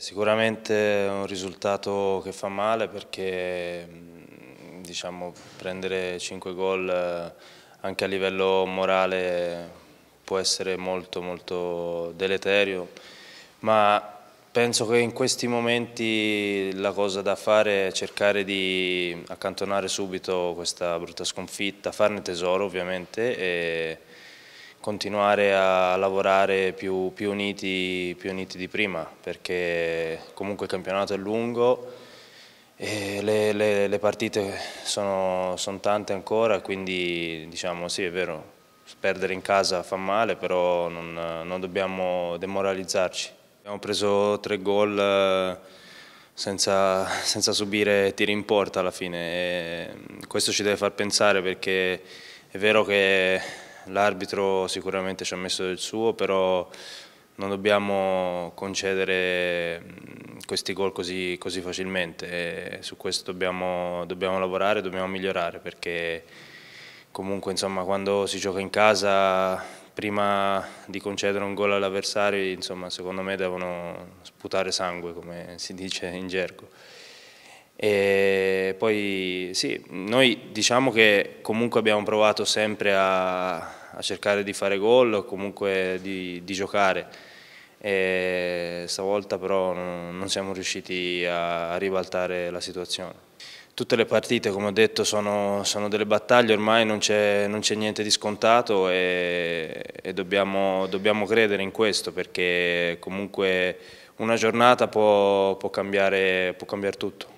Sicuramente è un risultato che fa male perché mm, diciamo, prendere 5 gol eh, anche a livello morale può essere molto, molto deleterio, ma penso che in questi momenti la cosa da fare è cercare di accantonare subito questa brutta sconfitta, farne tesoro ovviamente continuare a lavorare più, più, uniti, più uniti di prima, perché comunque il campionato è lungo, e le, le, le, partite sono, sono, tante ancora, quindi diciamo sì è vero, perdere in casa fa male, però non, non dobbiamo demoralizzarci. Abbiamo preso tre gol eh, senza, senza, subire tiri in porta alla fine e questo ci deve far pensare perché è vero che L'arbitro sicuramente ci ha messo del suo, però non dobbiamo concedere questi gol così, così facilmente. E su questo dobbiamo, dobbiamo, lavorare, dobbiamo migliorare, perché comunque insomma, quando si gioca in casa, prima di concedere un gol all'avversario, secondo me devono sputare sangue, come si dice in gergo. E poi sì, noi diciamo che comunque abbiamo provato sempre a, a cercare di fare gol o comunque di, di giocare. E stavolta però non siamo riusciti a ribaltare la situazione. Tutte le partite, come ho detto, sono, sono delle battaglie, ormai non c'è niente di scontato e, e dobbiamo, dobbiamo, credere in questo perché comunque una giornata può, può, cambiare, può cambiare tutto.